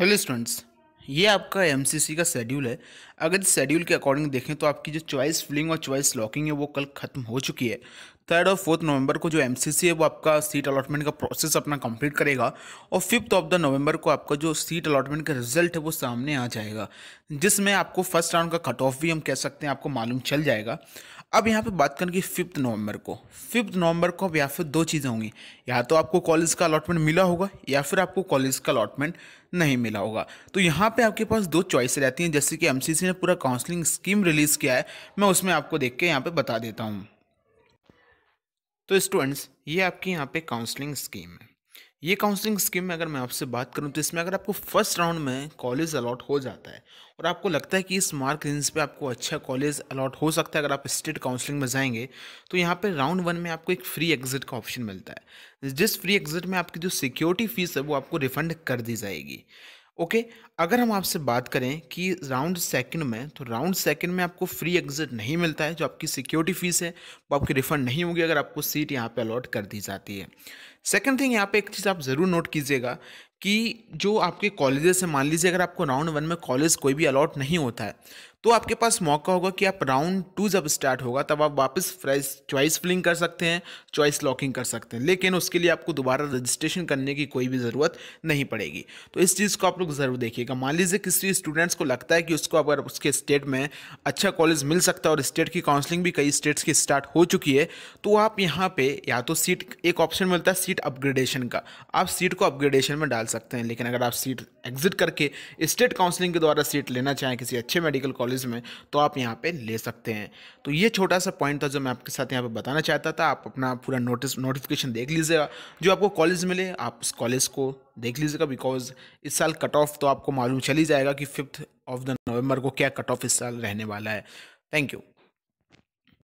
hello students ये आपका M का शेड्यूल है अगर इस शेड्यूल के अकॉर्डिंग देखें तो आपकी जो चॉइस फिलिंग और चॉइस लॉकिंग है वो कल खत्म हो चुकी है थर्ड और फोर्थ नवंबर को जो एम है वो आपका सीट अलॉटमेंट का प्रोसेस अपना कंप्लीट करेगा और फिफ्थ ऑफ द नवंबर को आपका जो सीट अलॉटमेंट का रिजल्ट है वो सामने आ जाएगा जिसमें आपको फर्स्ट राउंड का कट ऑफ भी हम कह सकते हैं आपको मालूम चल जाएगा अब यहाँ पे बात करेंगे फिफ्थ नवंबर को फिफ्थ नवंबर को अब यहाँ पर दो चीज़ें होंगी या तो आपको कॉलेज का अलॉटमेंट मिला होगा या फिर आपको कॉलेज का अलॉटमेंट नहीं मिला होगा तो यहाँ पे आपके पास दो चॉइस रहती हैं जैसे कि एम ने पूरा काउंसलिंग स्कीम रिलीज़ किया है मैं उसमें आपको देख के यहाँ पर बता देता हूँ तो स्टूडेंट्स ये आपकी यहाँ पर काउंसलिंग स्कीम है ये काउंसलिंग स्कीम में अगर मैं आपसे बात करूं तो इसमें अगर आपको फर्स्ट राउंड में कॉलेज अलॉट हो जाता है और आपको लगता है कि इस मार्क रेंज पे आपको अच्छा कॉलेज अलाट हो सकता है अगर आप स्टेट काउंसलिंग में जाएंगे तो यहाँ पे राउंड वन में आपको एक फ्री एग्जिट का ऑप्शन मिलता है जिस फ्री एग्जिट में आपकी जो सिक्योरिटी फीस है वो आपको रिफंड कर दी जाएगी ओके अगर हम आपसे बात करें कि राउंड सेकंड में तो राउंड सेकंड में आपको फ्री एग्जिट नहीं मिलता है जो आपकी सिक्योरिटी फीस है वो आपकी रिफंड नहीं होगी अगर आपको सीट यहाँ पे अलॉट कर दी जाती है सेकंड थिंग यहाँ पे एक चीज़ आप ज़रूर नोट कीजिएगा कि जो आपके कॉलेजेस से मान लीजिए अगर आपको राउंड वन में कॉलेज कोई भी अलॉट नहीं होता है तो आपके पास मौका होगा कि आप राउंड टू जब स्टार्ट होगा तब आप वापस फ्रेश चॉइस फिलिंग कर सकते हैं चॉइस लॉकिंग कर सकते हैं लेकिन उसके लिए आपको दोबारा रजिस्ट्रेशन करने की कोई भी ज़रूरत नहीं पड़ेगी तो इस चीज़ को आप लोग ज़रूर देखिएगा मान लीजिए किसी स्टूडेंट्स को लगता है कि उसको अगर उसके स्टेट में अच्छा कॉलेज मिल सकता है और स्टेट की काउंसलिंग भी कई स्टेट्स की स्टार्ट हो चुकी है तो आप यहाँ पर या तो सीट एक ऑप्शन मिलता है सीट अपग्रेडेशन का आप सीट को अपग्रेडेशन में डाल सकते हैं लेकिन अगर आप सीट एग्जिट करके स्टेट काउंसलिंग के द्वारा सीट लेना चाहें किसी अच्छे मेडिकल कॉलेज कॉलेज में तो आप यहाँ पे ले सकते हैं तो ये छोटा सा पॉइंट था जो मैं आपके साथ यहाँ पे बताना चाहता था आप अपना पूरा नोटिस नोटिफिकेशन देख लीजिएगा जो आपको कॉलेज मिले आप उस कॉलेज को देख लीजिएगा बिकॉज इस साल कट ऑफ तो आपको मालूम चल ही जाएगा कि फिफ्थ ऑफ द नवंबर को क्या कट ऑफ इस साल रहने वाला है थैंक यू